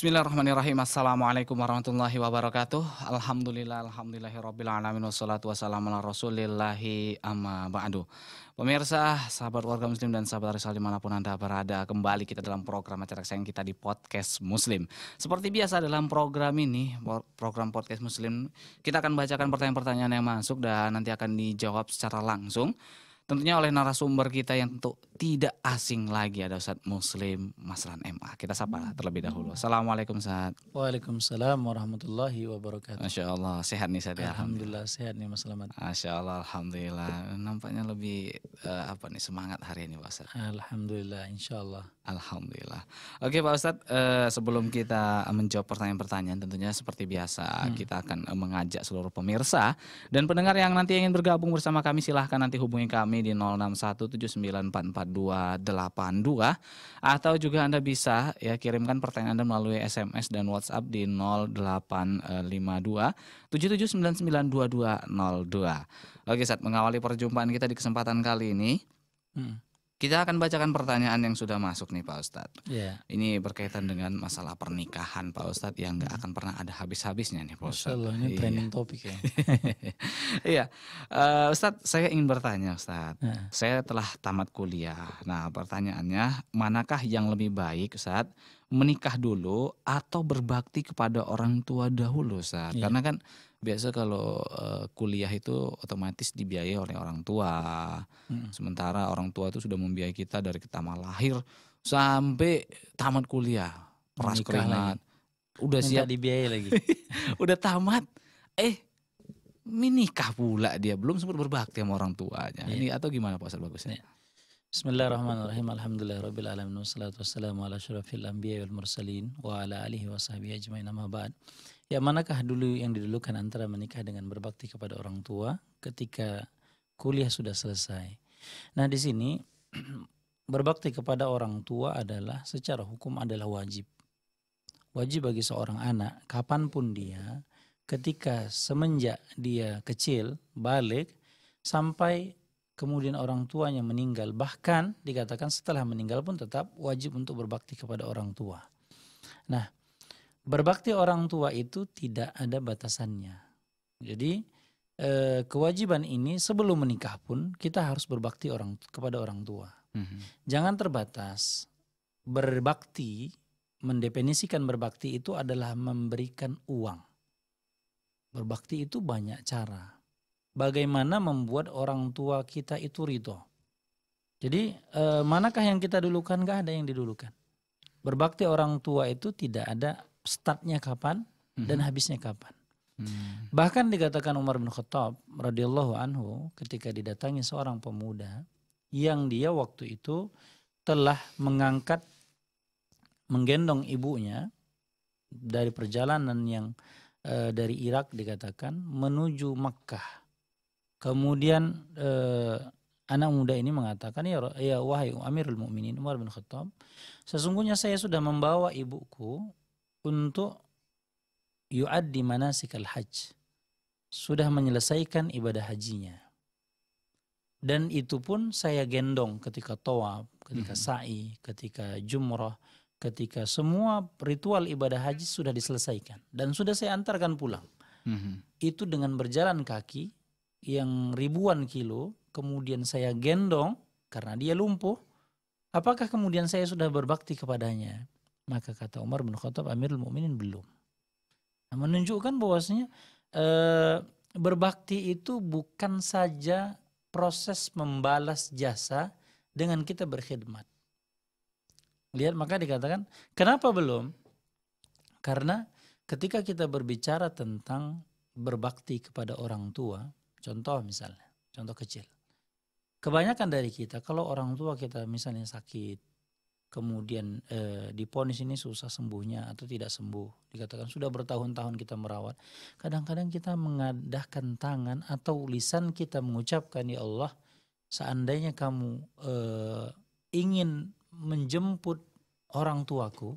Bismillahirrahmanirrahim. Assalamualaikum warahmatullahi wabarakatuh. Alhamdulillah, rabbil alamin wassalatu wassalamu ala rasulillahi amma ba'du. Pemirsa, sahabat warga muslim dan sahabat Arisal dimanapun Anda berada, kembali kita dalam program acara sayang kita di Podcast Muslim. Seperti biasa dalam program ini, program Podcast Muslim, kita akan bacakan pertanyaan-pertanyaan yang masuk dan nanti akan dijawab secara langsung tentunya oleh narasumber kita yang tentu tidak asing lagi ada Ustadz Muslim Masran MA. Kita sapa terlebih dahulu. Assalamualaikum Ustaz. Waalaikumsalam warahmatullahi wabarakatuh. Masya Allah, sehat nih Ustaz. Ya? Alhamdulillah, sehat nih Mas Selamat. Masya Allah, Alhamdulillah. Nampaknya lebih uh, apa nih semangat hari ini Pak Ustaz. Alhamdulillah, Insya Allah. Alhamdulillah. Oke Pak Ustadz, uh, eh, sebelum kita menjawab pertanyaan-pertanyaan tentunya seperti biasa hmm. kita akan mengajak seluruh pemirsa dan pendengar yang nanti ingin bergabung bersama kami silahkan nanti hubungi kami di 0617944282 atau juga Anda bisa ya kirimkan pertanyaan Anda melalui SMS dan WhatsApp di 0852 77992202. Oke, saat mengawali perjumpaan kita di kesempatan kali ini, hmm kita akan bacakan pertanyaan yang sudah masuk nih Pak Ustadz. Yeah. Ini berkaitan dengan masalah pernikahan Pak Ustadz yang nggak akan pernah ada habis-habisnya nih Pak Ustadz. Allah, ini iya. trending topik ya. iya, uh, Ustadz saya ingin bertanya Ustadz. Yeah. Saya telah tamat kuliah. Nah pertanyaannya, manakah yang lebih baik Ustadz? Menikah dulu atau berbakti kepada orang tua dahulu Ustadz? Yeah. Karena kan biasa kalau uh, kuliah itu otomatis dibiayai oleh orang tua. Hmm. Sementara orang tua itu sudah membiayai kita dari pertama lahir sampai tamat kuliah, peras keringat. Udah Minta siap dibiayai lagi. udah tamat. Eh, menikah pula dia belum sempat berbakti sama orang tuanya. Yeah. Ini iya. atau gimana Pak Ustaz bagusnya? Yeah. Bismillahirrahmanirrahim. Alhamdulillahirabbil alamin wassalatu wassalamu ala asyrafil anbiya'i wal mursalin wa ala alihi washabihi ajmain amma ba'd. Ya manakah dulu yang didulukan antara menikah dengan berbakti kepada orang tua ketika kuliah sudah selesai. Nah di sini berbakti kepada orang tua adalah secara hukum adalah wajib. Wajib bagi seorang anak kapanpun dia ketika semenjak dia kecil balik sampai kemudian orang tuanya meninggal bahkan dikatakan setelah meninggal pun tetap wajib untuk berbakti kepada orang tua. Nah, Berbakti orang tua itu tidak ada batasannya. Jadi eh, kewajiban ini sebelum menikah pun kita harus berbakti orang kepada orang tua. Mm-hmm. Jangan terbatas. Berbakti mendefinisikan berbakti itu adalah memberikan uang. Berbakti itu banyak cara. Bagaimana membuat orang tua kita itu ridho. Jadi eh, manakah yang kita dulukan? Gak ada yang didulukan. Berbakti orang tua itu tidak ada startnya kapan hmm. dan mhm. habisnya kapan. Hmm. Bahkan dikatakan Umar bin Khattab radhiyallahu anhu ketika didatangi seorang pemuda yang dia waktu itu telah mengangkat menggendong ibunya dari perjalanan yang e, dari Irak dikatakan menuju Mekkah. Kemudian e, anak muda ini mengatakan ya, ya wahai Amirul Mukminin Umar bin Khattab, sesungguhnya saya sudah membawa ibuku untuk di mana manasikal hajj. Sudah menyelesaikan ibadah hajinya. Dan itu pun saya gendong ketika tawaf, ketika sa'i, ketika jumrah, ketika semua ritual ibadah haji sudah diselesaikan. Dan sudah saya antarkan pulang. Mm-hmm. Itu dengan berjalan kaki yang ribuan kilo, kemudian saya gendong karena dia lumpuh. Apakah kemudian saya sudah berbakti kepadanya? Maka kata Umar bin Khattab Amirul Mukminin belum. Nah, menunjukkan bahwasanya e, berbakti itu bukan saja proses membalas jasa dengan kita berkhidmat. Lihat maka dikatakan, kenapa belum? Karena ketika kita berbicara tentang berbakti kepada orang tua, contoh misalnya, contoh kecil. Kebanyakan dari kita kalau orang tua kita misalnya sakit kemudian eh, diponis ini susah sembuhnya atau tidak sembuh dikatakan sudah bertahun-tahun kita merawat kadang-kadang kita mengadahkan tangan atau lisan kita mengucapkan ya Allah seandainya kamu eh, ingin menjemput orang tuaku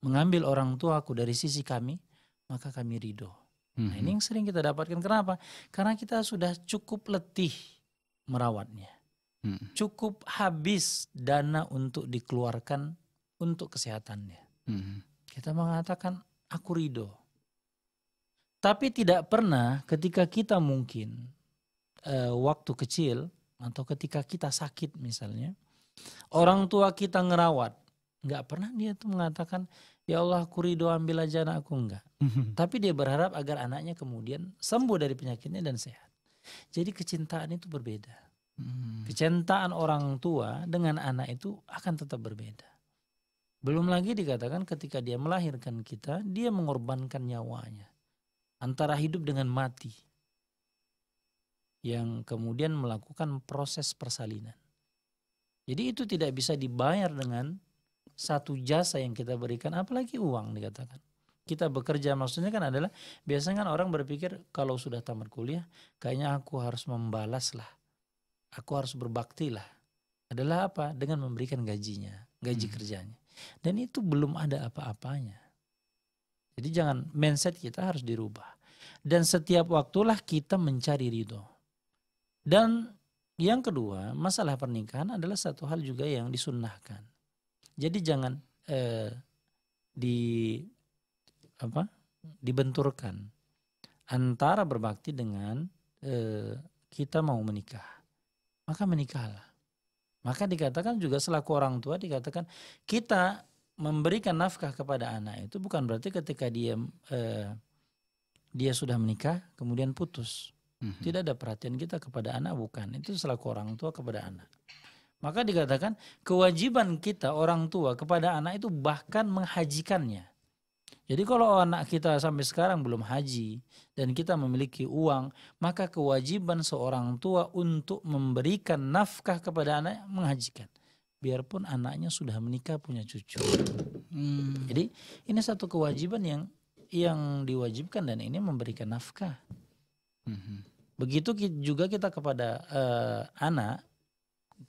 mengambil orang tuaku dari sisi kami maka kami ridho mm nah mhm. ini yang sering kita dapatkan kenapa karena kita sudah cukup letih merawatnya hmm. cukup habis dana untuk dikeluarkan untuk kesehatannya. Hmm. Kita mengatakan aku ridho. Tapi tidak pernah ketika kita mungkin e, waktu kecil atau ketika kita sakit misalnya, orang tua kita ngerawat, nggak pernah dia tuh mengatakan ya Allah aku ridho ambil aja anakku enggak. Hmm. Tapi dia berharap agar anaknya kemudian sembuh dari penyakitnya dan sehat. Jadi kecintaan itu berbeda. Hmm. Kecintaan orang tua dengan anak itu akan tetap berbeda. Belum lagi dikatakan ketika dia melahirkan kita, dia mengorbankan nyawanya antara hidup dengan mati yang kemudian melakukan proses persalinan. Jadi itu tidak bisa dibayar dengan satu jasa yang kita berikan, apalagi uang dikatakan. Kita bekerja maksudnya kan adalah biasanya kan orang berpikir kalau sudah tamat kuliah, kayaknya aku harus membalaslah aku harus berbakti lah adalah apa? Dengan memberikan gajinya, gaji hmm. kerjanya. Dan itu belum ada apa-apanya. Jadi jangan mindset kita harus dirubah. Dan setiap waktulah kita mencari ridho. Dan yang kedua, masalah pernikahan adalah satu hal juga yang disunnahkan. Jadi jangan eh, di apa? dibenturkan antara berbakti dengan eh, kita mau menikah maka menikahlah. Maka dikatakan juga selaku orang tua dikatakan kita memberikan nafkah kepada anak itu bukan berarti ketika dia eh, dia sudah menikah kemudian putus. Mhm. Tidak ada perhatian kita kepada anak bukan. Itu selaku orang tua kepada anak. Maka dikatakan kewajiban kita orang tua kepada anak itu bahkan menghajikannya. Jadi kalau anak kita sampai sekarang belum haji dan kita memiliki uang, maka kewajiban seorang tua untuk memberikan nafkah kepada anak menghajikan. Biarpun anaknya sudah menikah punya cucu. Hmm. Jadi ini satu kewajiban yang yang diwajibkan dan ini memberikan nafkah. Hmm. Begitu juga kita kepada uh, anak,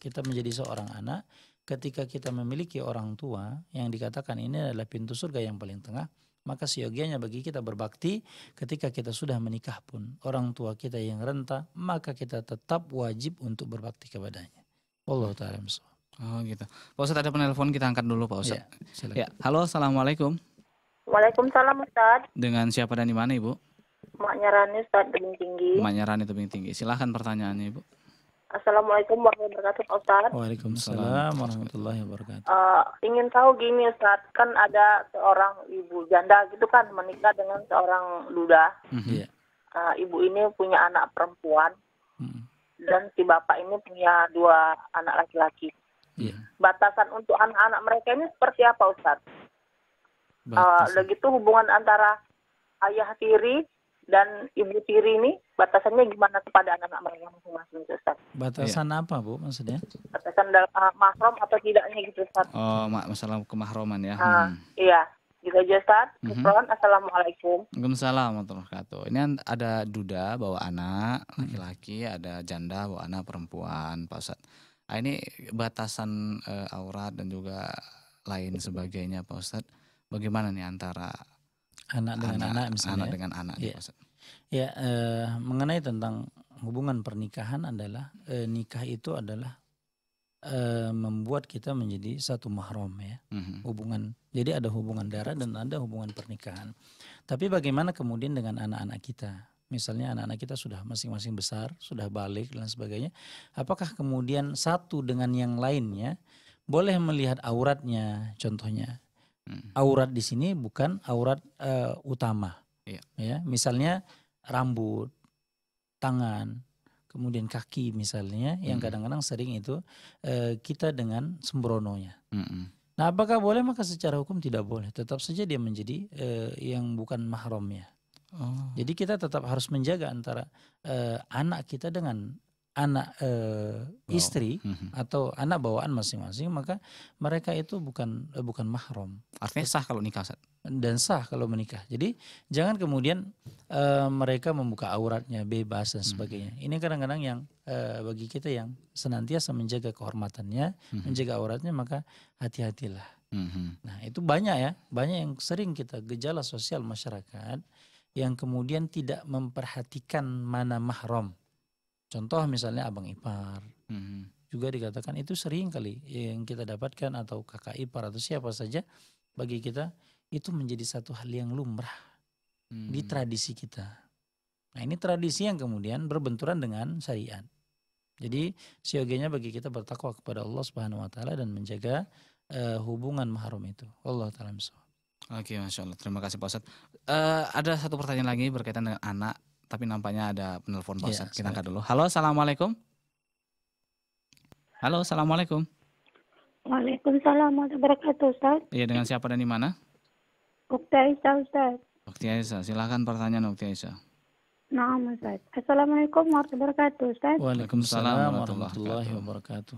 kita menjadi seorang anak, ketika kita memiliki orang tua yang dikatakan ini adalah pintu surga yang paling tengah, maka seyogianya bagi kita berbakti ketika kita sudah menikah pun orang tua kita yang renta maka kita tetap wajib untuk berbakti kepadanya. Allah taala Oh gitu. Pak Ustaz ada penelpon kita angkat dulu Pak Ustaz. Ya, ya. Halo Assalamualaikum. Waalaikumsalam Ustadz. Dengan siapa dan di mana Ibu? Maknya Rani Ustadz Tebing Tinggi. Maknya Rani Tebing Tinggi. Silahkan pertanyaannya Ibu. Assalamualaikum warahmatullahi wabarakatuh Pak Ustadz. Waalaikumsalam warahmatullahi wabarakatuh. Uh, ingin tahu gini Ustadz, kan ada seorang ibu janda gitu kan menikah dengan seorang duda. Mm-hmm. Uh, ibu ini punya anak perempuan mm-hmm. dan si bapak ini punya dua anak laki-laki. Yeah. Batasan untuk anak-anak mereka ini seperti apa Ustadz? Uh, begitu hubungan antara ayah tiri dan ibu tiri ini batasannya gimana kepada anak-anak mereka masing-masing Ustaz? Batasan ya. apa Bu maksudnya? Batasan dalam uh, mahram atau tidaknya gitu Ustaz. Oh, masalah kemahroman ya. Uh, hmm. Iya. Gitu aja Ustaz. Mm -hmm. Assalamualaikum. Waalaikumsalam warahmatullahi wabarakatuh. Ini ada duda bawa anak laki-laki, ada janda bawa anak perempuan Pak Ustaz. Nah, ini batasan uh, aurat dan juga lain sebagainya Pak Ustadz. Bagaimana nih antara anak dengan anak, anak misalnya anak ya. dengan anak ya, ya eh, mengenai tentang hubungan pernikahan adalah eh, nikah itu adalah eh, membuat kita menjadi satu mahram ya mm-hmm. hubungan jadi ada hubungan darah dan ada hubungan pernikahan tapi bagaimana kemudian dengan anak-anak kita misalnya anak-anak kita sudah masing-masing besar, sudah balik dan sebagainya, apakah kemudian satu dengan yang lainnya boleh melihat auratnya contohnya? Hmm. Aurat di sini bukan aurat uh, utama. yeah. Ya, misalnya rambut, tangan, kemudian kaki misalnya yang hmm. kadang-kadang sering itu uh, kita dengan sembrononya. Hmm. Nah, apakah boleh? Maka secara hukum tidak boleh. Tetap saja dia menjadi uh, yang bukan mahramnya. Oh. Jadi kita tetap harus menjaga antara uh, anak kita dengan anak e, istri hmm. atau anak bawaan masing-masing maka mereka itu bukan eh, bukan mahram. Artinya sah kalau nikah Sat. dan sah kalau menikah. Jadi jangan kemudian e, mereka membuka auratnya bebas dan mhm. sebagainya. Hmm. Ini kadang-kadang yang e, bagi kita yang senantiasa menjaga kehormatannya, hmm. menjaga auratnya maka hati-hatilah. Hmm. Nah, itu banyak ya, banyak yang sering kita gejala sosial masyarakat yang kemudian tidak memperhatikan mana mahram. Contoh misalnya abang ipar. Hmm. Juga dikatakan itu sering kali yang kita dapatkan atau kakak ipar atau siapa saja bagi kita itu menjadi satu hal yang lumrah hmm. di tradisi kita. Nah ini tradisi yang kemudian berbenturan dengan syariat. Jadi siogenya bagi kita bertakwa kepada Allah Subhanahu wa taala dan menjaga uh, hubungan mahram itu. Allah taala Oke, okay, masya Allah. Terima kasih Pak Ustadz. Uh, ada satu pertanyaan lagi berkaitan dengan anak tapi nampaknya ada penelpon Pak Ustadz. Ya, Kita angkat dulu. Halo, assalamualaikum. Halo, assalamualaikum. Waalaikumsalam warahmatullahi wabarakatuh, Ustaz. Iya, dengan siapa dan di mana? Ukti Aisyah, Ustaz. Ukti Aisyah, silakan pertanyaan Ukti Aisyah. Nah, Ustaz. Assalamualaikum warahmatullahi wabarakatuh, Ustaz. Waalaikumsalam warahmatullahi wabarakatuh.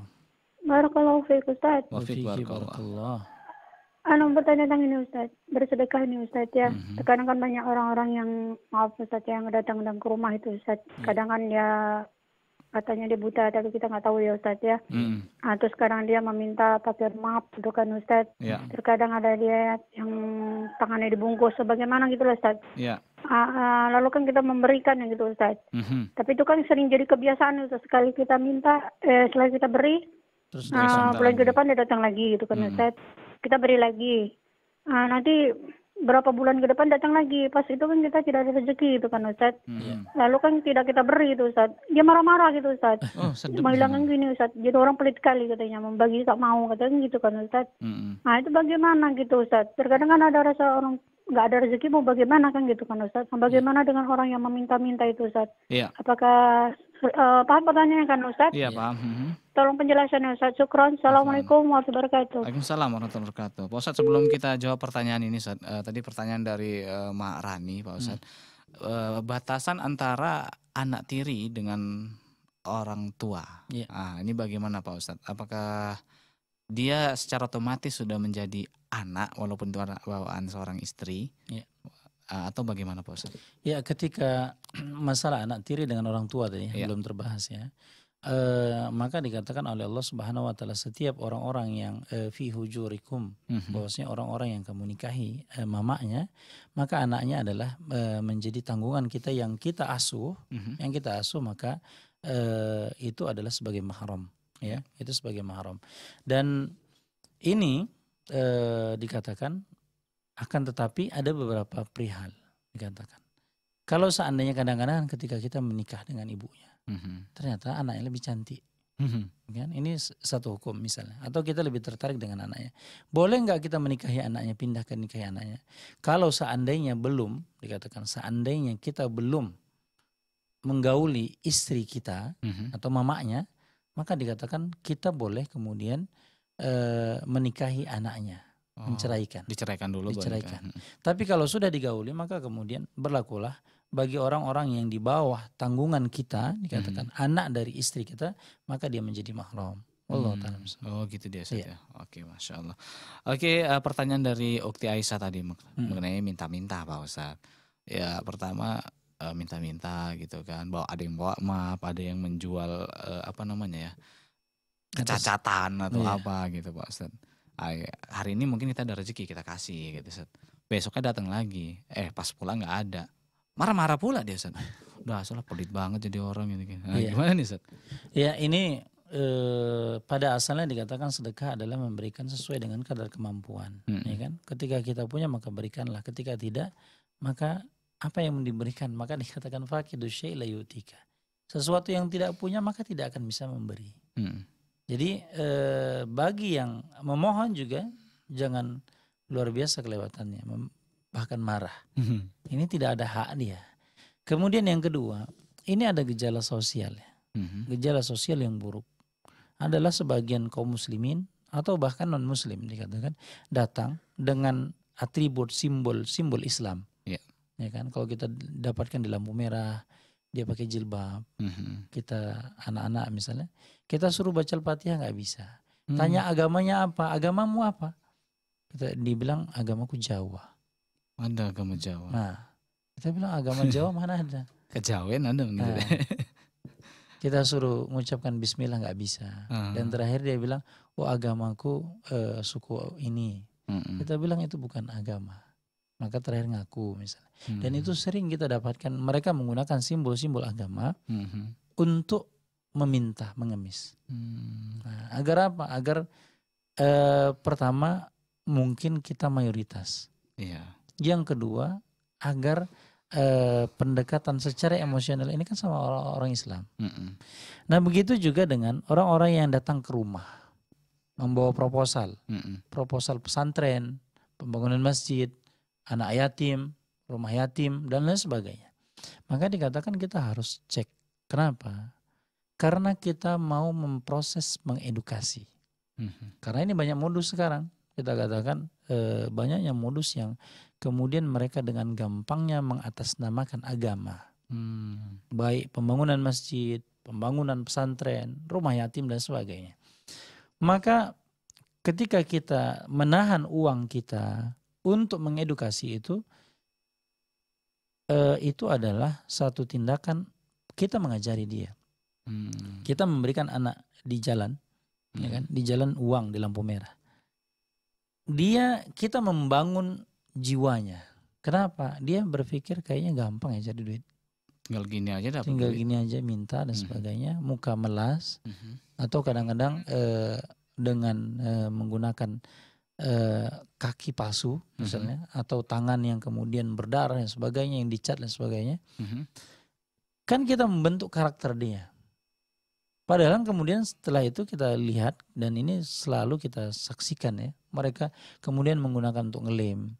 Barakallahu fiik, Ustaz. Wa fiik barakallah. Anu bertanya tentang ini Ustaz, bersedekah ini Ustaz ya. mm Terkadang kan banyak orang-orang yang maaf Ustaz ya, yang datang dan ke rumah itu Ustaz. Iya. Kadang kan dia katanya dia buta tapi kita nggak tahu ya Ustaz ya. Mm-hmm. Nah, terus kadang dia meminta pakai maaf itu kan Ustaz. Yeah. Terkadang ada dia yang tangannya dibungkus sebagaimana gitu loh Ustaz. Yeah. Iya. Uh, ah, uh, lalu kan kita memberikan yang gitu Ustaz. Mm-hmm. Tapi itu kan sering jadi kebiasaan Ustaz. Sekali kita minta, eh, setelah kita beri, terus uh, bulan ke depan dia datang lagi gitu kan mm-hmm. Ustaz kita beri lagi nah, nanti berapa bulan ke depan datang lagi pas itu kan kita tidak ada rezeki itu kan Ustaz hmm. Iya. lalu kan tidak kita beri itu Ustaz dia marah-marah gitu Ustaz oh, ya. gini Ustaz jadi orang pelit kali katanya membagi tak mau katanya gitu kan Ustaz hmm. nah itu bagaimana gitu Ustaz terkadang kan ada rasa orang nggak ada rezeki mau bagaimana kan gitu kan Ustaz bagaimana dengan orang yang meminta-minta itu Ustaz yeah. apakah uh, paham pertanyaannya kan Ustaz? Iya paham. Mm-hmm. Tolong penjelasannya Ustaz. Syukron. Assalamualaikum warahmatullahi wabarakatuh. Waalaikumsalam warahmatullahi wabarakatuh. Pak Ustaz sebelum kita jawab pertanyaan ini Ustaz. Uh, eh, tadi pertanyaan dari uh, Mak Rani Pak Ustaz. Hmm. Uh, batasan antara anak tiri dengan orang tua. Yeah. Iya. Nah, ini bagaimana Pak Ustadz? Apakah dia secara otomatis sudah menjadi anak walaupun itu bawaan seorang istri? Yeah. Eh, atau bagaimana Pak Ustaz? Ya ketika masalah anak tiri dengan orang tua tadi ya. belum terbahas ya. E, maka dikatakan oleh Allah Subhanahu wa taala setiap orang-orang yang e, fi hujurikum mm-hmm. bahwasanya orang-orang yang kamu nikahi e, mamanya maka anaknya adalah e, menjadi tanggungan kita yang kita asuh, mm-hmm. yang kita asuh maka e, itu adalah sebagai mahram ya, itu sebagai mahram. Dan ini e, dikatakan akan tetapi ada beberapa perihal dikatakan. Kalau seandainya kadang-kadang ketika kita menikah dengan ibunya, mm-hmm. ternyata anaknya lebih cantik. Mm-hmm. Kan? Ini satu hukum misalnya. Atau kita lebih tertarik dengan anaknya. Boleh nggak kita menikahi anaknya, pindahkan nikahi anaknya? Kalau seandainya belum, dikatakan seandainya kita belum menggauli istri kita mm-hmm. atau mamanya, maka dikatakan kita boleh kemudian e, menikahi anaknya oh, menceraikan. Diceraikan dulu. Diceraikan. Kan. Hmm. Tapi kalau sudah digauli maka kemudian berlakulah bagi orang-orang yang di bawah tanggungan kita dikatakan hmm. anak dari istri kita maka dia menjadi mahram. Allah hmm. Oh gitu dia saja. Iya. Ya? Oke, masya Allah. Oke, eh, pertanyaan dari Ukti Aisyah tadi hmm. mengenai minta-minta, Pak Ustaz. Ya pertama eh, minta-minta gitu kan, Bahwa ada yang bawa map, ada yang menjual eh, apa namanya ya, kecacatan atau iya. apa gitu, Pak Ustadz hari ini mungkin kita ada rezeki kita kasih gitu set. Besoknya datang lagi, eh pas pulang nggak ada. Marah-marah pula dia set. Udah asalnya pelit banget jadi orang gitu. Kan. Nah, iya. Gimana nih set? Ya ini eh, pada asalnya dikatakan sedekah adalah memberikan sesuai dengan kadar kemampuan, hmm. ya kan? Ketika kita punya maka berikanlah, ketika tidak maka apa yang diberikan maka dikatakan fakidu syai'la yutika. Sesuatu yang tidak punya maka tidak akan bisa memberi. Hmm. Jadi eh, bagi yang memohon juga jangan luar biasa kelewatannya, bahkan marah. Mhm. Ini tidak ada hak dia. Kemudian yang kedua, ini ada gejala sosial ya. Mhm. Gejala sosial yang buruk adalah sebagian kaum muslimin atau bahkan non muslim dikatakan datang dengan atribut simbol-simbol Islam. Yeah. Ya kan kalau kita dapatkan di lampu merah, dia pakai jilbab. Mm-hmm. Kita anak-anak misalnya, kita suruh baca Al-Fatihah nggak bisa. Hmm. Tanya agamanya apa? Agamamu apa? Kita dibilang agamaku Jawa. Ada agama Jawa. Nah, kita bilang agama Jawa mana ada? Kejawen ada nah, Kita suruh mengucapkan bismillah nggak bisa. Uh ah. -huh. Dan terakhir dia bilang, "Oh, agamaku uh, suku ini." Uh -uh. Kita bilang itu bukan agama maka terakhir ngaku misalnya. -huh. Dan itu sering kita dapatkan mereka menggunakan simbol-simbol agama -huh. Mm-hmm. untuk meminta, mengemis. Hmm. Nah, agar apa? Agar e, pertama mungkin kita mayoritas. Iya. Yang kedua agar e, pendekatan secara emosional ini kan sama orang-orang Islam. Mm -mm. Nah begitu juga dengan orang-orang yang datang ke rumah membawa proposal, mm -mm. proposal pesantren, pembangunan masjid, anak yatim, rumah yatim dan lain sebagainya. Maka dikatakan kita harus cek kenapa karena kita mau memproses mengedukasi. Hmm. Karena ini banyak modus sekarang. Kita katakan e, banyaknya modus yang kemudian mereka dengan gampangnya mengatasnamakan agama. Hmm. Baik pembangunan masjid, pembangunan pesantren, rumah yatim dan sebagainya. Maka ketika kita menahan uang kita untuk mengedukasi itu, e, itu adalah satu tindakan kita mengajari dia. Hmm. Kita memberikan anak di jalan, hmm. ya kan? Hmm. Di jalan uang di lampu merah. Dia kita membangun jiwanya. Kenapa? Dia berpikir kayaknya gampang ya jadi duit. Tinggal gini aja dapat. Tinggal duit. gini aja minta dan hmm. sebagainya, muka melas hmm. atau kadang-kadang eh, dengan eh, menggunakan eh, kaki palsu misalnya hmm. atau tangan yang kemudian berdarah dan sebagainya yang dicat dan sebagainya. Hmm. Kan kita membentuk karakter dia Padahal kemudian setelah itu kita lihat dan ini selalu kita saksikan ya. Mereka kemudian menggunakan untuk ngelem,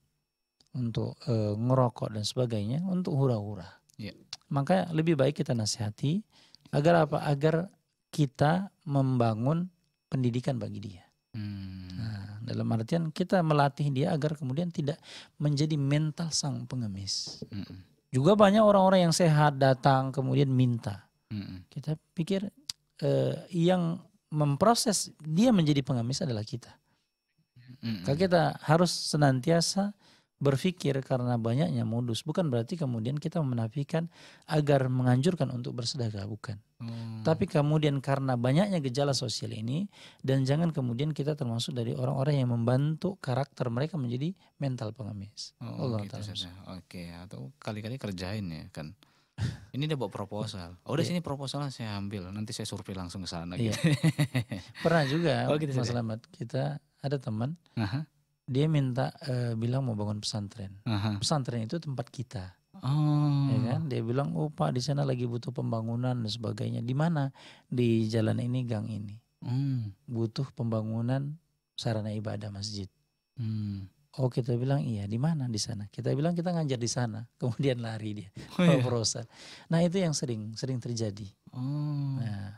untuk e, ngerokok dan sebagainya, untuk hura-hura. Ya. Maka lebih baik kita nasihati agar apa? Agar kita membangun pendidikan bagi dia. Hmm. Nah, dalam artian kita melatih dia agar kemudian tidak menjadi mental sang pengemis. Hmm. Juga banyak orang-orang yang sehat datang kemudian minta. Hmm. Kita pikir eh, yang memproses dia menjadi pengemis adalah kita. Mm-hmm. Kalau kita harus senantiasa berpikir karena banyaknya modus bukan berarti kemudian kita menafikan agar menganjurkan untuk bersedekah bukan hmm. tapi kemudian karena banyaknya gejala sosial ini dan jangan kemudian kita termasuk dari orang-orang yang membantu karakter mereka menjadi mental pengemis oh, Allah gitu oke atau kali-kali kerjain ya kan ini dia bawa proposal. Oh, udah yeah. sini proposalnya saya ambil. Nanti saya survei langsung ke sana. Yeah. Gitu. Pernah juga, oh, gitu, Mas gitu. Selamat. Kita ada teman, uh-huh. dia minta uh, bilang mau bangun pesantren. Uh-huh. Pesantren itu tempat kita. Oh. Ya kan? Dia bilang, oh Pak di sana lagi butuh pembangunan dan sebagainya. Di mana? Di jalan ini, gang ini. Hmm. Butuh pembangunan sarana ibadah masjid. Hmm. Oh kita bilang iya di mana di sana. Kita bilang kita ngajar di sana, kemudian lari dia oh, iya. Nah itu yang sering sering terjadi. Oh. Nah,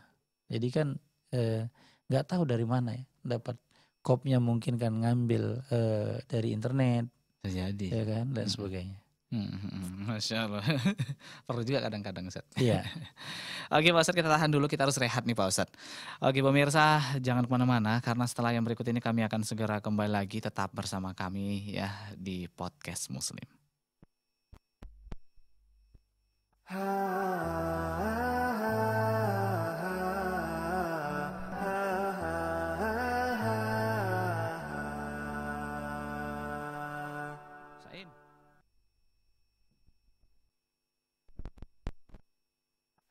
jadi kan eh, nggak eh, tahu dari mana ya dapat kopnya mungkin kan ngambil eh, dari internet terjadi ya kan dan hmm. sebagainya. Hmm, hmm, hmm, Masya Allah. Perlu juga kadang-kadang Ustaz. Iya. Oke Pak Ustaz kita tahan dulu, kita harus rehat nih Pak Ustaz. Oke pemirsa jangan kemana-mana karena setelah yang berikut ini kami akan segera kembali lagi tetap bersama kami ya di Podcast Muslim. Ha.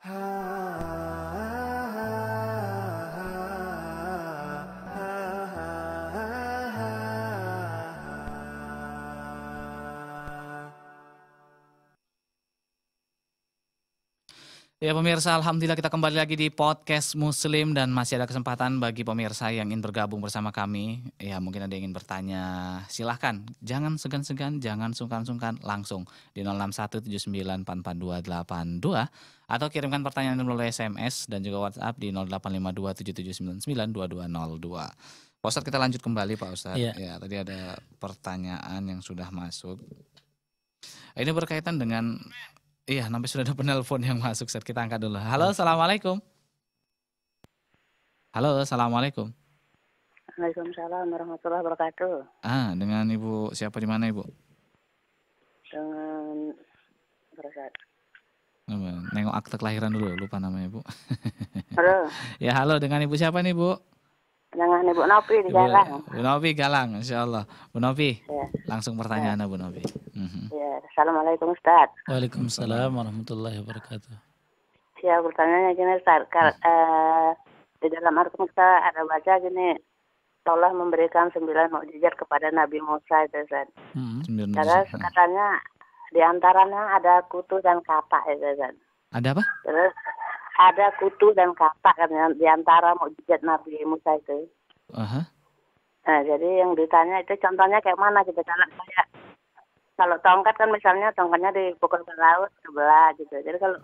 Ah. Ya pemirsa, Alhamdulillah kita kembali lagi di podcast Muslim dan masih ada kesempatan bagi pemirsa yang ingin bergabung bersama kami. Ya mungkin ada yang ingin bertanya, silahkan. Jangan segan-segan, jangan sungkan-sungkan, langsung di 0617944282 atau kirimkan pertanyaan melalui SMS dan juga WhatsApp di 085277992202. Pak Ustadz kita lanjut kembali Pak Ustadz. Ya. ya tadi ada pertanyaan yang sudah masuk. Ini berkaitan dengan Iya, nampaknya sudah ada penelpon yang masuk. Set kita angkat dulu. Halo, assalamualaikum. Halo, assalamualaikum. Waalaikumsalam warahmatullahi wabarakatuh. Ah, dengan Ibu siapa di mana Ibu? Dengan Bersat. Nengok akte kelahiran dulu, lupa namanya ibu. Halo. ya halo, dengan Ibu siapa nih Bu? Dengan Ibu Novi di Galang. Bu Novi Galang, Insya Allah. Bu Novi, ya. langsung pertanyaan ya. Bu Novi. Mhm. Ya, Assalamualaikum Ustaz. Waalaikumsalam warahmatullahi wabarakatuh. Ya, pertanyaannya gini Ustaz. Kar- ya. eh, di dalam artikel kita ada baca gini, Allah memberikan sembilan mukjizat kepada Nabi Musa itu Ustaz. Hmm, Terus hmm. katanya di antaranya ada kutu dan kapak itu Ustaz. Ada apa? Terus ada kutu dan kata kan di antara mukjizat Nabi Musa itu. Uh-huh. Nah, jadi yang ditanya itu contohnya kayak mana gitu kalau kayak kalau tongkat kan misalnya tongkatnya dipukul ke laut sebelah gitu. Jadi kalau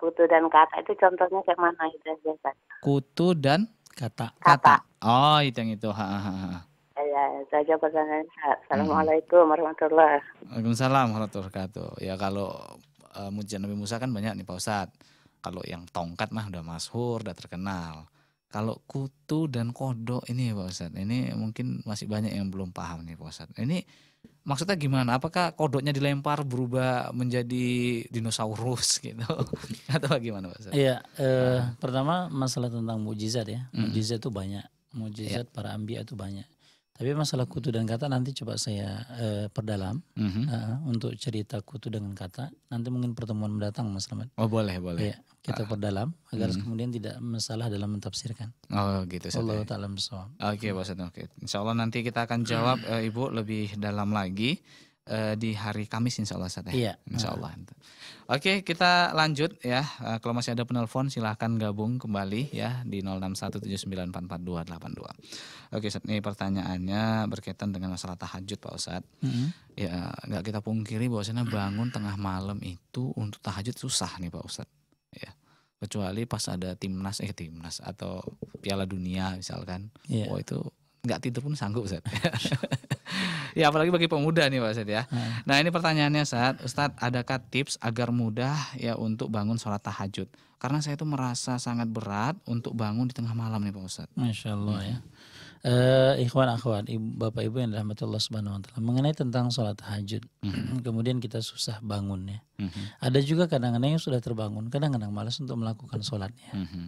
kutu dan kata itu contohnya kayak mana itu biasa. Kutu dan kata. Kata. kata. Oh, itu yang itu. Ha, ha, ha. Ya, Saja ya, Assalamualaikum warahmatullahi wabarakatuh. Waalaikumsalam warahmatullahi wabarakatuh. Ya kalau uh, eh, Mujan Nabi Musa kan banyak nih Pak Ustadz. Kalau yang tongkat mah udah masuk, udah terkenal. Kalau kutu dan kodok ini ya Pak Ustadz, ini mungkin masih banyak yang belum paham nih Pak Ustadz. Ini maksudnya gimana? Apakah kodoknya dilempar berubah menjadi dinosaurus gitu atau gimana Pak Ustadz? Iya, eh, ah. pertama masalah tentang mujizat ya. Mujizat itu mm. banyak. Mujizat ya. para ambia itu banyak. Tapi masalah kutu dan kata nanti coba saya uh, perdalam mm -hmm. uh, untuk cerita kutu dengan kata. Nanti mungkin pertemuan mendatang Mas Ramad. Oh boleh boleh. Ya, kita ah. perdalam agar -hmm. kemudian tidak masalah dalam mentafsirkan. Oh gitu. Allah ya. taala Oke okay, Pak Oke. Okay. Insya Allah nanti kita akan jawab uh, Ibu lebih dalam lagi uh, di hari Kamis insya Allah Ustaz ya. Iya. Insya ah. Allah. Uh. Oke kita lanjut ya. Uh, kalau masih ada penelpon silahkan gabung kembali ya di 0617944282. Oke Ustaz ini pertanyaannya berkaitan dengan masalah tahajud Pak Ustaz. Mm -hmm. Ya nggak kita pungkiri bahwasanya bangun tengah malam itu untuk tahajud susah nih Pak Ustaz. Ya kecuali pas ada timnas eh timnas atau piala dunia misalkan. Yeah. Iya. Oh itu nggak tidur pun sanggup Ustaz. ya apalagi bagi pemuda nih Pak Ustaz ya. Hmm. Nah, ini pertanyaannya saat, Ustaz adakah tips agar mudah ya untuk bangun sholat tahajud? Karena saya itu merasa sangat berat untuk bangun di tengah malam nih Pak Ustaz. Masya Allah hmm. ya. Uh, ikhwan akhwat, ibu, bapak ibu yang dirahmati Allah Subhanahu wa taala mengenai tentang sholat tahajud. Mm-hmm. Kemudian kita susah bangunnya. Mm-hmm. Ada juga kadang-kadang yang sudah terbangun, kadang-kadang malas untuk melakukan sholatnya. Mm-hmm.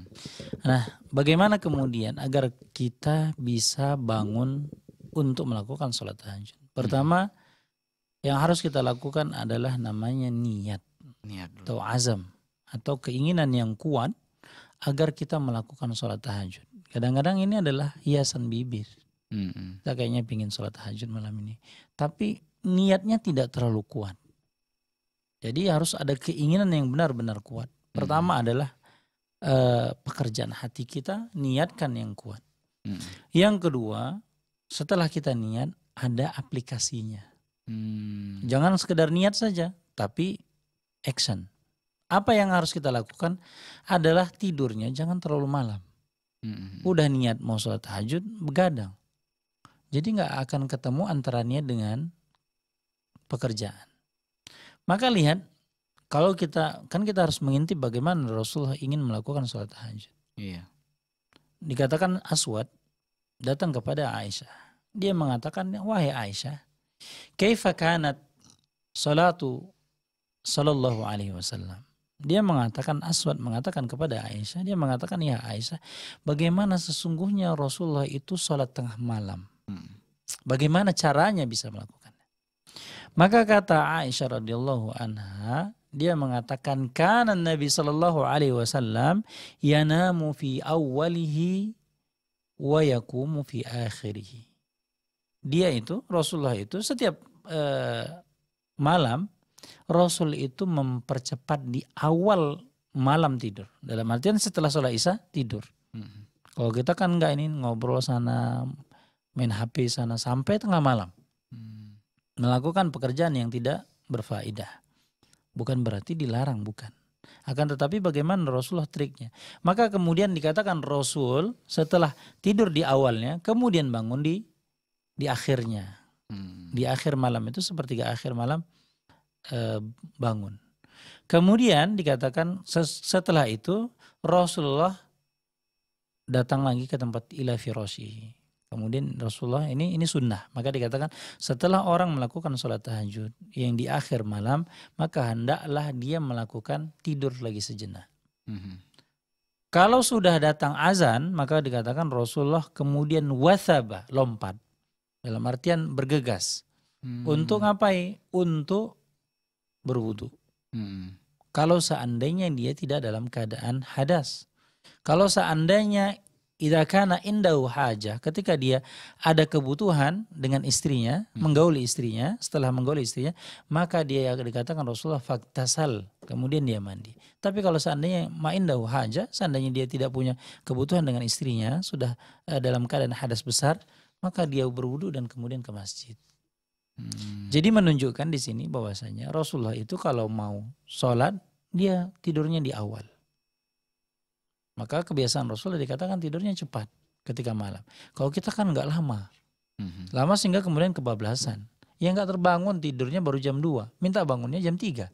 Nah, bagaimana kemudian agar kita bisa bangun untuk melakukan sholat tahajud? Mhm. Pertama, mm-hmm. yang harus kita lakukan adalah namanya niat, niat atau azam atau keinginan yang kuat agar kita melakukan sholat tahajud. Kadang-kadang ini adalah hiasan bibir. Mm-hmm. Kita kayaknya pingin sholat tahajud malam ini. Tapi niatnya tidak terlalu kuat. Jadi harus ada keinginan yang benar-benar kuat. Pertama mm-hmm. adalah uh, pekerjaan hati kita, niatkan yang kuat. Mm-hmm. Yang kedua, setelah kita niat, ada aplikasinya. hmm Jangan sekedar niat saja, tapi action. Apa yang harus kita lakukan adalah tidurnya jangan terlalu malam hmm Udah niat mau sholat tahajud begadang. Jadi nggak akan ketemu antara niat dengan pekerjaan. Maka lihat kalau kita kan kita harus mengintip bagaimana rasul ingin melakukan sholat tahajud. Iya. Dikatakan Aswad datang kepada Aisyah. Dia mengatakan, "Wahai Aisyah, kaifa kanat salatu sallallahu alaihi wasallam?" Dia mengatakan Aswad mengatakan kepada Aisyah, dia mengatakan ya Aisyah, bagaimana sesungguhnya Rasulullah itu sholat tengah malam? Hmm. Bagaimana caranya bisa melakukan Maka kata Aisyah radhiyallahu anha, dia mengatakan karena Nabi shallallahu alaihi wasallam yanamu fi awalihi wa yakumu fi akhirihi Dia itu Rasulullah itu setiap uh, malam Rasul itu mempercepat di awal malam tidur. Dalam artian setelah sholat isya tidur. Hmm. Kalau kita kan nggak ini ngobrol sana, main HP sana sampai tengah malam. Hmm. Melakukan pekerjaan yang tidak berfaedah. Bukan berarti dilarang, bukan. Akan tetapi bagaimana Rasulullah triknya. Maka kemudian dikatakan Rasul setelah tidur di awalnya, kemudian bangun di di akhirnya. Hmm. Di akhir malam itu sepertiga akhir malam Eh, bangun. Kemudian dikatakan setelah itu Rasulullah datang lagi ke tempat ila firasi. Kemudian Rasulullah ini ini sunnah. Maka dikatakan setelah orang melakukan sholat tahajud yang di akhir malam maka hendaklah dia melakukan tidur lagi sejenak. Mm-hmm. Kalau sudah datang azan maka dikatakan Rasulullah kemudian wasabah lompat dalam artian bergegas. Mm-hmm. Untuk ngapain? Untuk berwudu. Hmm. Kalau seandainya dia tidak dalam keadaan hadas. Kalau seandainya idakana indahu hajah, ketika dia ada kebutuhan dengan istrinya, hmm. menggauli istrinya, setelah menggauli istrinya, maka dia yang dikatakan Rasulullah faktasal, kemudian dia mandi. Tapi kalau seandainya ma'indahu hajah, seandainya dia tidak punya kebutuhan dengan istrinya, sudah eh, dalam keadaan hadas besar, maka dia berwudu dan kemudian ke masjid. Hmm. Jadi menunjukkan di sini bahwasanya Rasulullah itu kalau mau sholat dia tidurnya di awal. Maka kebiasaan Rasulullah dikatakan tidurnya cepat ketika malam. Kalau kita kan nggak lama, hmm. lama sehingga kemudian kebablasan. Yang nggak terbangun tidurnya baru jam 2, minta bangunnya jam 3.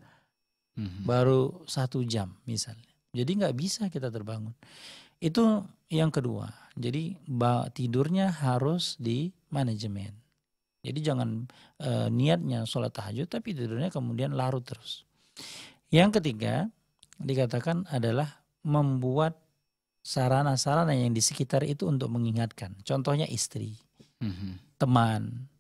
Hmm. Baru satu jam misalnya. Jadi nggak bisa kita terbangun. Itu yang kedua. Jadi tidurnya harus di manajemen. Jadi jangan e, niatnya sholat tahajud tapi tidurnya kemudian larut terus. Yang ketiga dikatakan adalah membuat sarana-sarana yang di sekitar itu untuk mengingatkan. Contohnya istri, mm-hmm. teman,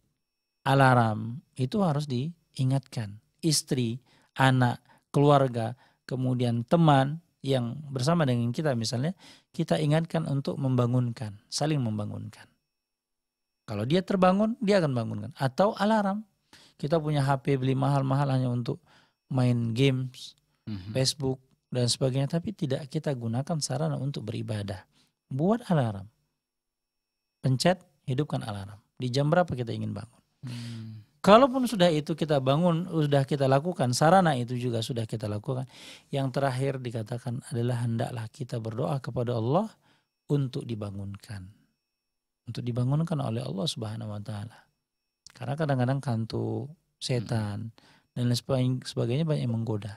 alarm itu harus diingatkan. Istri, anak, keluarga, kemudian teman yang bersama dengan kita misalnya kita ingatkan untuk membangunkan, saling membangunkan. Kalau dia terbangun, dia akan bangunkan. Atau alarm. Kita punya HP beli mahal-mahal hanya untuk main games, mm-hmm. Facebook, dan sebagainya. Tapi tidak kita gunakan sarana untuk beribadah. Buat alarm. Pencet, hidupkan alarm. Di jam berapa kita ingin bangun. Mm. Kalaupun sudah itu kita bangun, sudah kita lakukan, sarana itu juga sudah kita lakukan. Yang terakhir dikatakan adalah hendaklah kita berdoa kepada Allah untuk dibangunkan untuk dibangunkan oleh Allah Subhanahu wa taala. Karena kadang-kadang kantuk, setan hmm. dan lain sebagainya banyak yang menggoda.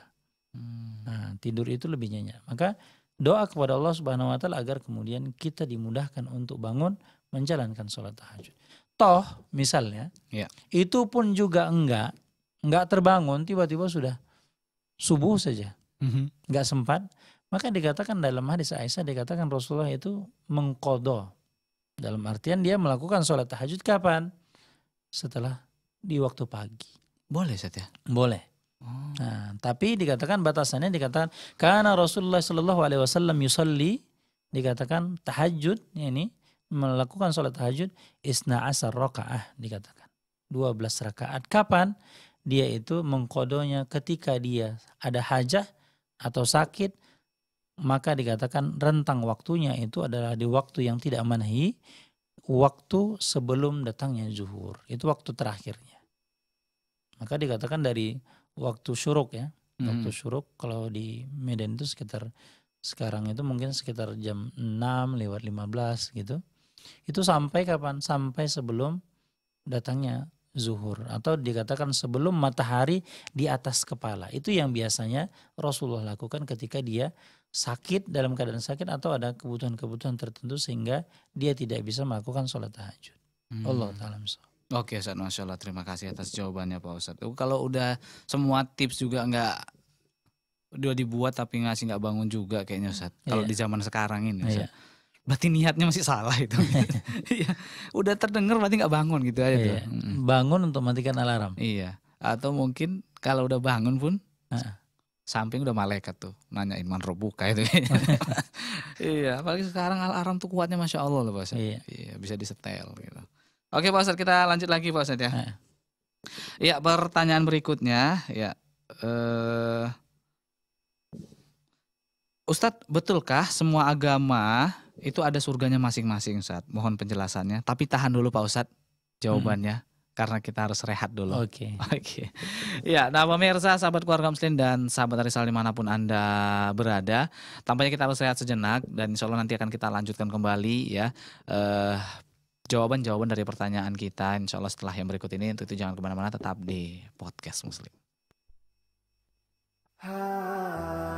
Hmm. Nah, tidur itu lebih nyenyak. Maka doa kepada Allah Subhanahu wa taala agar kemudian kita dimudahkan untuk bangun menjalankan sholat tahajud. Toh misalnya, ya. itu pun juga enggak enggak terbangun tiba-tiba sudah subuh saja. Mm-hmm. Enggak sempat. Maka dikatakan dalam hadis Aisyah dikatakan Rasulullah itu mengkodoh, dalam artian dia melakukan sholat tahajud kapan? Setelah di waktu pagi. Boleh setia ya? Boleh. Oh. Nah, tapi dikatakan batasannya dikatakan karena Rasulullah Shallallahu Alaihi Wasallam yusalli dikatakan tahajud ya ini melakukan sholat tahajud isna asar rokaah dikatakan 12 rakaat kapan dia itu mengkodonya ketika dia ada hajah atau sakit maka dikatakan rentang waktunya itu adalah di waktu yang tidak manhi, waktu sebelum datangnya zuhur. Itu waktu terakhirnya. Maka dikatakan dari waktu syuruk ya. Hmm. Waktu syuruk kalau di Medan itu sekitar sekarang itu mungkin sekitar jam 6 lewat 15 gitu. Itu sampai kapan? Sampai sebelum datangnya zuhur atau dikatakan sebelum matahari di atas kepala. Itu yang biasanya Rasulullah lakukan ketika dia sakit dalam keadaan sakit atau ada kebutuhan-kebutuhan tertentu sehingga dia tidak bisa melakukan sholat tahajud. Hmm. Allah taala Oke Ustaz, Masya Allah terima kasih atas jawabannya Pak Ustaz. Kalau udah semua tips juga nggak udah dibuat tapi ngasih nggak bangun juga kayaknya Ustaz. Kalau yeah. di zaman sekarang ini iya. Ustaz. Yeah. Berarti niatnya masih salah itu. Iya. udah terdengar berarti nggak bangun gitu aja yeah. tuh. Iya. Hmm. Bangun untuk matikan alarm. Iya. Atau mungkin kalau udah bangun pun uh -uh samping udah malaikat tuh nanyain robu robuka itu iya apalagi sekarang al aram tuh kuatnya masya allah loh pak iya. iya bisa disetel gitu oke pak Ustadz kita lanjut lagi pak Ustadz ya eh. iya pertanyaan berikutnya ya uh, Ustadz betulkah semua agama itu ada surganya masing-masing Ustadz mohon penjelasannya tapi tahan dulu pak Ustadz jawabannya hmm karena kita harus rehat dulu. Oke. Okay. Oke. Okay. ya, nah pemirsa, sahabat keluarga muslim dan sahabat Arisal dimanapun Anda berada, tampaknya kita harus rehat sejenak dan insya Allah nanti akan kita lanjutkan kembali ya. Eh, jawaban-jawaban dari pertanyaan kita insya Allah setelah yang berikut ini untuk itu jangan kemana-mana tetap di podcast muslim. Ah.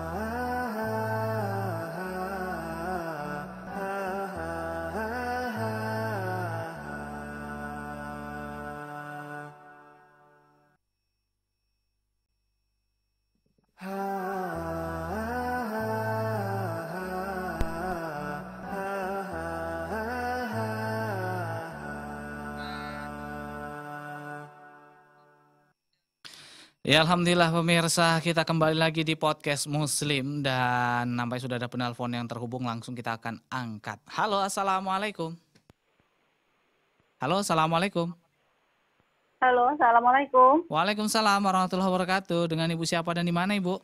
Ya Alhamdulillah pemirsa kita kembali lagi di podcast Muslim dan nampaknya sudah ada penelpon yang terhubung langsung kita akan angkat. Halo Assalamualaikum. Halo Assalamualaikum. Halo Assalamualaikum. Waalaikumsalam warahmatullahi wabarakatuh. Dengan Ibu siapa dan di mana Ibu?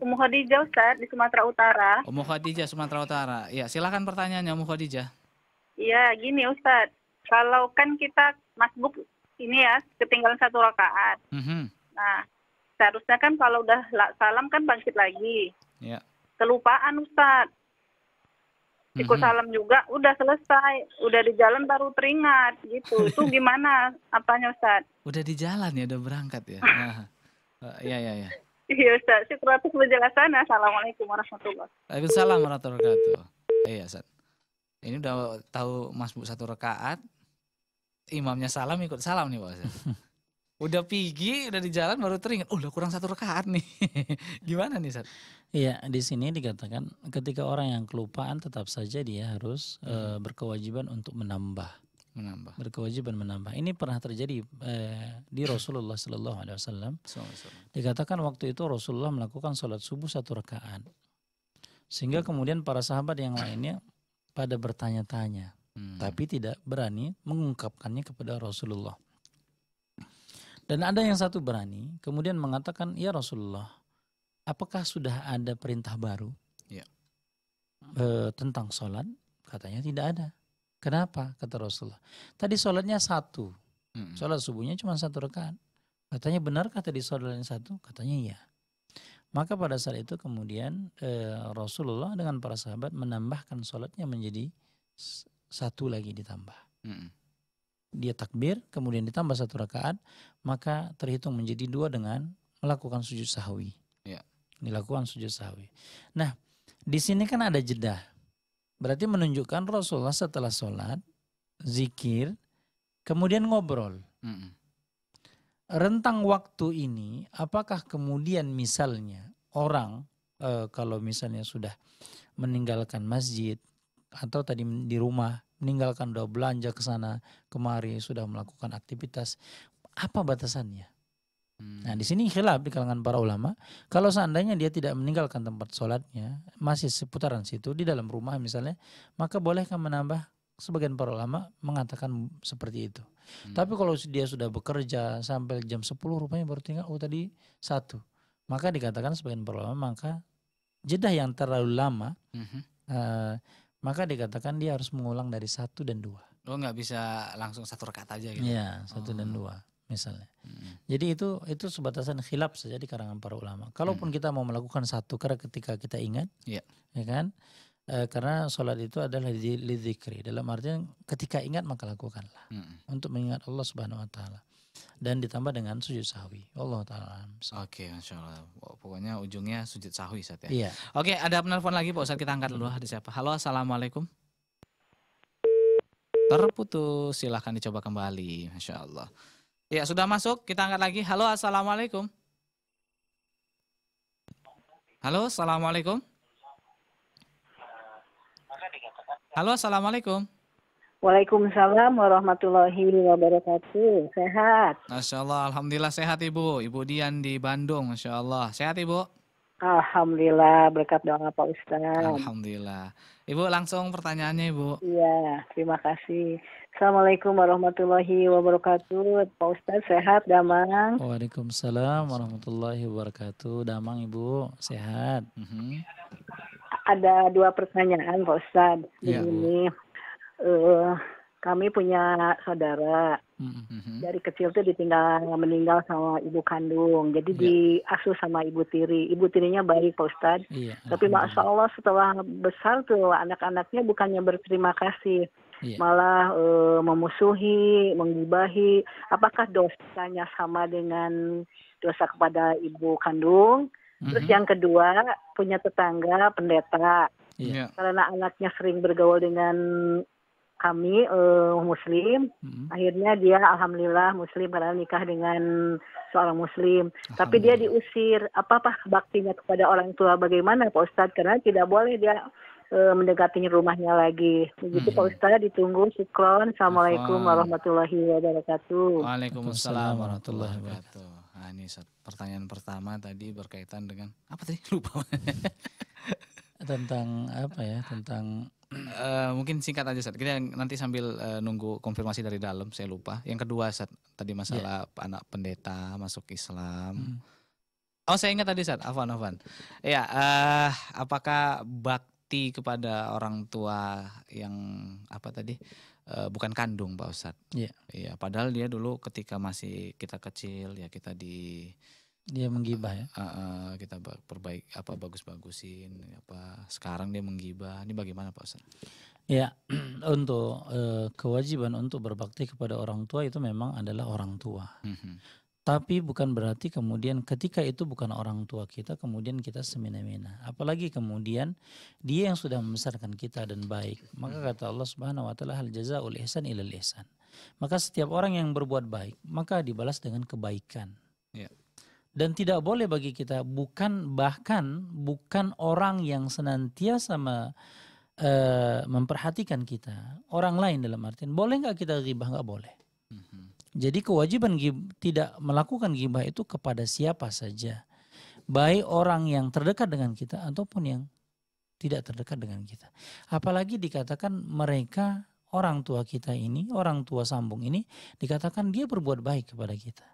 Umu Khadijah Ustaz di Sumatera Utara. Umu Khadijah Sumatera Utara. Ya silahkan pertanyaannya Umu Khadijah. Iya gini Ustaz. Kalau kan kita masbuk ini ya ketinggalan satu rakaat. Mm -hmm Nah, seharusnya kan kalau udah salam kan bangkit lagi. Ya. Kelupaan Ustaz. Ikut mm-hmm. salam juga, udah selesai, udah di jalan baru teringat gitu. Itu gimana apanya Ustadz? Udah di jalan ya, udah berangkat ya. Nah, uh, iya, ya ya. Iya Ustaz, syukur atas penjelasannya. Assalamualaikum warahmatullahi wabarakatuh. Waalaikumsalam warahmatullahi wabarakatuh. Eh, iya Ustaz. Ini udah tahu Mas Bu satu rekaat, imamnya salam ikut salam nih Pak Ustaz. udah pigi udah di jalan baru teringat oh udah kurang satu rekaan nih gimana nih Sat? Iya di sini dikatakan ketika orang yang kelupaan tetap saja dia harus hmm. e, berkewajiban untuk menambah menambah berkewajiban menambah ini pernah terjadi eh, di hmm. Rasulullah Shallallahu Alaihi Wasallam dikatakan waktu itu Rasulullah melakukan sholat subuh satu rekaan sehingga hmm. kemudian para sahabat yang lainnya pada bertanya-tanya hmm. tapi tidak berani mengungkapkannya kepada Rasulullah dan ada yang satu berani, kemudian mengatakan, ya Rasulullah, apakah sudah ada perintah baru ya. e, tentang sholat? Katanya tidak ada. Kenapa? Kata Rasulullah. Tadi sholatnya satu, hmm. sholat subuhnya cuma satu rekaan. Katanya benar kata di sholatnya satu? Katanya iya. Maka pada saat itu kemudian e, Rasulullah dengan para sahabat menambahkan sholatnya menjadi satu lagi ditambah. Mm -mm dia takbir, kemudian ditambah satu rakaat, maka terhitung menjadi dua dengan melakukan sujud sahwi. Ya. Dilakukan sujud sahwi. Nah, di sini kan ada jeda. Berarti menunjukkan Rasulullah setelah sholat, zikir, kemudian ngobrol. Mm -mm. Rentang waktu ini, apakah kemudian misalnya orang e, kalau misalnya sudah meninggalkan masjid atau tadi di rumah meninggalkan udah belanja ke sana kemari sudah melakukan aktivitas apa batasannya hmm. nah di sini khilaf di kalangan para ulama kalau seandainya dia tidak meninggalkan tempat sholatnya masih seputaran situ di dalam rumah misalnya maka bolehkah menambah sebagian para ulama mengatakan seperti itu hmm. tapi kalau dia sudah bekerja sampai jam 10 rupanya baru tinggal oh tadi satu maka dikatakan sebagian para ulama maka jeda yang terlalu lama hmm. uh, maka dikatakan dia harus mengulang dari satu dan dua. Lo oh, nggak bisa langsung satu rekat aja gitu? Iya, satu oh. dan dua misalnya. Hmm. Jadi itu itu sebatasan khilaf saja di karangan para ulama. Kalaupun hmm. kita mau melakukan satu karena ketika kita ingat, yeah. ya kan, e, karena sholat itu adalah lidzikri. Dalam artian ketika ingat maka lakukanlah hmm. untuk mengingat Allah Subhanahu Wa Taala dan ditambah dengan sujud sahwi. Allah taala. Oke, okay, masya Allah. Pokoknya ujungnya sujud sahwi saat ya. Iya. Oke, okay, ada penelpon lagi Pak Ustaz kita angkat dulu ada siapa? Halo, assalamualaikum. Terputus, silahkan dicoba kembali, masya Allah. Ya sudah masuk, kita angkat lagi. Halo, assalamualaikum. Halo, assalamualaikum. Halo, assalamualaikum. Waalaikumsalam warahmatullahi wabarakatuh. Sehat. Masya Allah, Alhamdulillah sehat Ibu. Ibu Dian di Bandung, Masya Allah. Sehat Ibu? Alhamdulillah, berkat doa Pak Ustaz. Alhamdulillah. Ibu langsung pertanyaannya Ibu. Iya, terima kasih. Assalamualaikum warahmatullahi wabarakatuh. Pak Ustaz sehat, Damang. Waalaikumsalam warahmatullahi wabarakatuh. Damang Ibu, sehat. Mhm. Ada dua pertanyaan Pak Ustaz. Iya, ini. Bu uh, kami punya saudara mm-hmm. dari kecil tuh ditinggal meninggal sama ibu kandung jadi yeah. diasuh sama ibu tiri ibu tirinya baik pak ustad yeah. tapi masya allah setelah besar tuh anak-anaknya bukannya berterima kasih iya. malah uh, memusuhi menggibahi apakah dosanya sama dengan dosa kepada ibu kandung mm-hmm. terus yang kedua punya tetangga pendeta yeah. karena anaknya sering bergaul dengan kami uh, muslim hmm. akhirnya dia alhamdulillah muslim karena nikah dengan seorang muslim tapi dia diusir apa apa baktinya kepada orang tua bagaimana Pak Ustadz karena tidak boleh dia uh, eh, mendekatinya rumahnya lagi begitu hmm. Pak Ustadz ditunggu syukron assalamualaikum warahmatullahi wabarakatuh waalaikumsalam warahmatullahi wabarakatuh nah, ini pertanyaan pertama tadi berkaitan dengan apa tadi lupa hmm. tentang apa ya tentang Eh, mungkin singkat aja saat. Kita nanti sambil uh, nunggu konfirmasi dari dalam, saya lupa. Yang kedua saat tadi masalah yeah. anak pendeta masuk Islam. Hmm. Oh, saya ingat tadi saat, Afan Afan Ya, uh, apakah bakti kepada orang tua yang apa tadi? Uh, bukan kandung Pak Ustad? Iya. Yeah. Iya, padahal dia dulu ketika masih kita kecil ya kita di dia menggibah ya. Uh, uh, kita perbaik apa bagus-bagusin apa sekarang dia menggibah. Ini bagaimana Pak Ustaz? Ya, untuk uh, kewajiban untuk berbakti kepada orang tua itu memang adalah orang tua. Mhm. Tapi bukan berarti kemudian ketika itu bukan orang tua kita, kemudian kita semena-mena. Apalagi kemudian dia yang sudah membesarkan kita dan baik. Maka kata Allah Subhanahu wa taala hal jazaul ihsan ilal ihsan. Maka setiap orang yang berbuat baik, maka dibalas dengan kebaikan. Ya dan tidak boleh bagi kita bukan bahkan bukan orang yang senantiasa me, uh, memperhatikan kita orang lain dalam artian boleh nggak kita ghibah nggak boleh mhm. jadi kewajiban gib, tidak melakukan gibah itu kepada siapa saja baik orang yang terdekat dengan kita ataupun yang tidak terdekat dengan kita apalagi dikatakan mereka orang tua kita ini orang tua sambung ini dikatakan dia berbuat baik kepada kita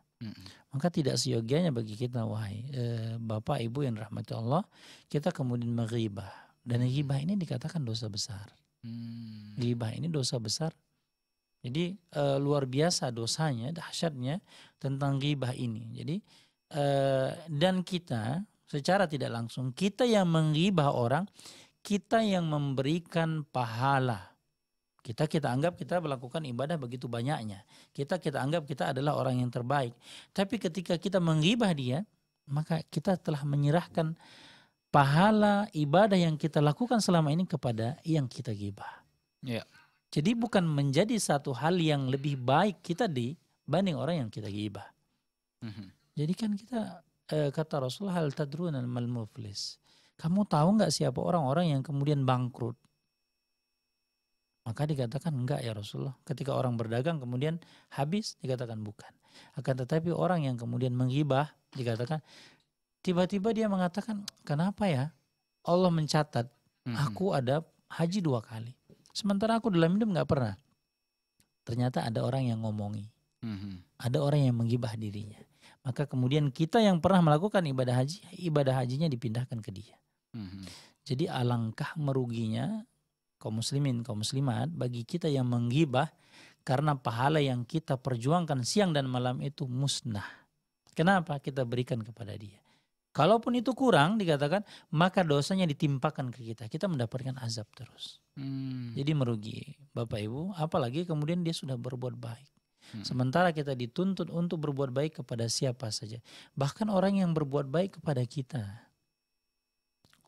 maka tidak seyogianya bagi kita wahai e, Bapak Ibu yang rahmati Allah, kita kemudian meribah. Dan ribah ini dikatakan dosa besar. Hmm. Ribah ini dosa besar. Jadi e, luar biasa dosanya, dahsyatnya tentang ribah ini. Jadi e, dan kita secara tidak langsung kita yang menggibah orang, kita yang memberikan pahala kita kita anggap kita melakukan ibadah begitu banyaknya. Kita kita anggap kita adalah orang yang terbaik. Tapi ketika kita menggibah dia, maka kita telah menyerahkan pahala ibadah yang kita lakukan selama ini kepada yang kita gibah. Ya. Jadi bukan menjadi satu hal yang lebih baik kita dibanding orang yang kita gibah. Mm-hmm. Jadi kan kita eh, kata Rasulullah hal tadrun al muflis. Kamu tahu nggak siapa orang-orang yang kemudian bangkrut? Maka dikatakan enggak ya Rasulullah. Ketika orang berdagang kemudian habis dikatakan bukan. Akan tetapi orang yang kemudian menggibah dikatakan tiba-tiba dia mengatakan kenapa ya Allah mencatat hmm. aku ada haji dua kali. Sementara aku dalam hidup nggak pernah. Ternyata ada orang yang ngomongi. Hmm. Ada orang yang menggibah dirinya. Maka kemudian kita yang pernah melakukan ibadah haji, ibadah hajinya dipindahkan ke dia. Hmm. Jadi alangkah meruginya kaum muslimin, kaum muslimat, bagi kita yang menggibah karena pahala yang kita perjuangkan siang dan malam itu musnah. Kenapa kita berikan kepada dia? Kalaupun itu kurang dikatakan, maka dosanya ditimpakan ke kita. Kita mendapatkan azab terus. Hmm. Jadi merugi Bapak Ibu, apalagi kemudian dia sudah berbuat baik. Hmm. Sementara kita dituntut untuk berbuat baik kepada siapa saja. Bahkan orang yang berbuat baik kepada kita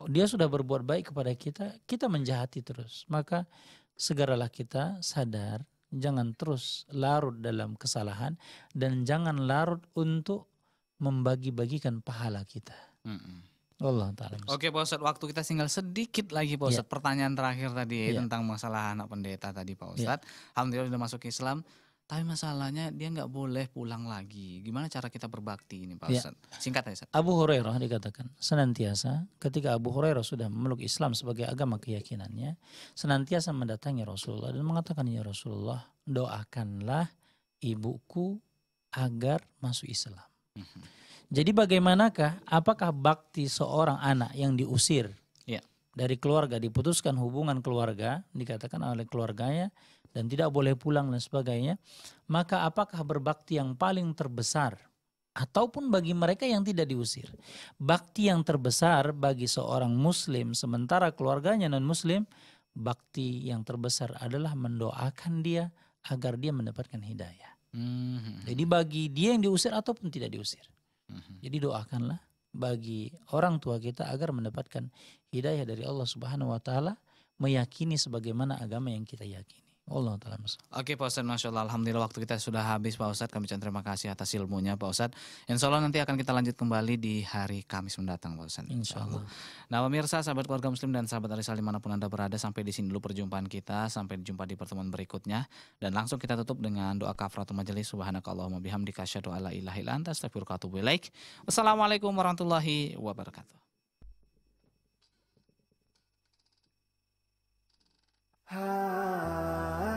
dia sudah berbuat baik kepada kita, kita menjahati terus. Maka segeralah kita sadar, jangan terus larut dalam kesalahan dan jangan larut untuk membagi-bagikan pahala kita. Mm -mm. Allah taala. Oke, Pak Ustadz, waktu kita tinggal sedikit lagi Pak ya. Ustadz. Ya. Pertanyaan terakhir tadi ya, ya. tentang masalah anak pendeta tadi Pak ya. Ustadz. Ya. Alhamdulillah sudah masuk Islam. Tapi masalahnya dia nggak boleh pulang lagi. Gimana cara kita berbakti ini Pak ya. Singkat aja Abu Hurairah dikatakan senantiasa ketika Abu Hurairah sudah memeluk Islam sebagai agama keyakinannya, senantiasa mendatangi Rasulullah dan mengatakan ya Rasulullah, doakanlah ibuku agar masuk Islam. Mhm. Jadi bagaimanakah apakah bakti seorang anak yang diusir ya. dari keluarga diputuskan hubungan keluarga dikatakan oleh keluarganya dan tidak boleh pulang dan sebagainya, maka apakah berbakti yang paling terbesar ataupun bagi mereka yang tidak diusir? Bakti yang terbesar bagi seorang muslim sementara keluarganya non muslim, bakti yang terbesar adalah mendoakan dia agar dia mendapatkan hidayah. hmm Jadi bagi dia yang diusir ataupun tidak diusir. hmm Jadi doakanlah bagi orang tua kita agar mendapatkan hidayah dari Allah Subhanahu wa taala, meyakini sebagaimana agama yang kita yakini. Allah taala Oke Pak Ustadz, Masya Allah. Alhamdulillah waktu kita sudah habis Pak Ustadz. Kami terima kasih atas ilmunya Pak Ustadz. Insya Allah nanti akan kita lanjut kembali di hari Kamis mendatang Pak Ustadz. Insya Allah. Nah pemirsa, sahabat keluarga muslim dan sahabat salim dimanapun Anda berada. Sampai di sini dulu perjumpaan kita. Sampai jumpa di pertemuan berikutnya. Dan langsung kita tutup dengan doa kafaratul majelis. Subhanakallahumma bihamdika syadu ala ilahi anta astagfirullahaladzim. Wassalamualaikum warahmatullahi wabarakatuh. Ah.